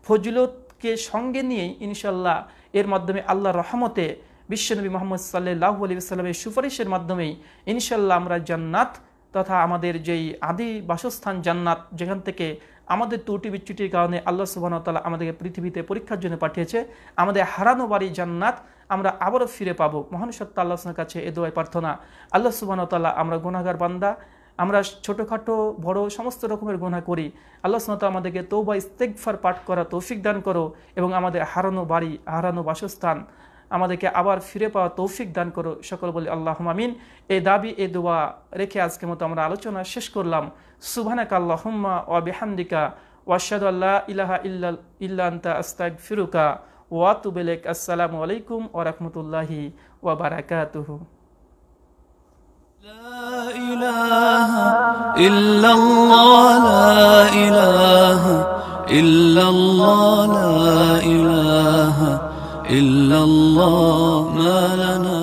ফজিলত কে সঙ্গে নিয়েই ইনশাল্লাহ এর মাধ্যমে আল্লাহ রহমতে বিশ্বনবী মোহাম্মদ সাল্লাহ আলী সাল্লামের সুপারিশের মাধ্যমেই ইনশাল্লাহ আমরা জান্নাত তথা আমাদের যেই আদি বাসস্থান জান্নাত যেখান থেকে আমাদের ত্রুটি বিচ্যুটির কারণে আল্লাহ সুবাহতাল্লাহ আমাদেরকে পৃথিবীতে পরীক্ষার জন্য পাঠিয়েছে আমাদের হারানো বাড়ি জান্নাত আমরা আবারও ফিরে পাবো মহান সত্তা আল্লাহ কাছে এ দোয়াই প্রার্থনা আল্লাহ সুবাহতাল্লাহ আমরা গুনাগার বান্দা আমরা ছোটোখাটো বড় সমস্ত রকমের গোনা করি আল্লাহ সালত আমাদেরকে তৌবা ইস্তেকফার পাঠ করা তৌফিক দান করো এবং আমাদের হারানো বাড়ি হারানো বাসস্থান আমাদেরকে আবার ফিরে পাওয়া তৌফিক দান করো সকল বলি আল্লাহ মামিন এই দাবি এ দোয়া রেখে আজকে মতো আমরা আলোচনা শেষ করলাম কাল্লা হুম্মা ও বেহান্দিকা ওয়াশাদ আল্লাহ ইলাহা ইল্লা ইল্লান্তা আস্তাক ফিরুকা ওয়াতুবেলেক আসসালামু আলাইকুম ওরহমতুল্লাহি ওয়াবারাকাতুহু لا إله إلا الله لا إله إلا الله لا إله إلا الله ما لنا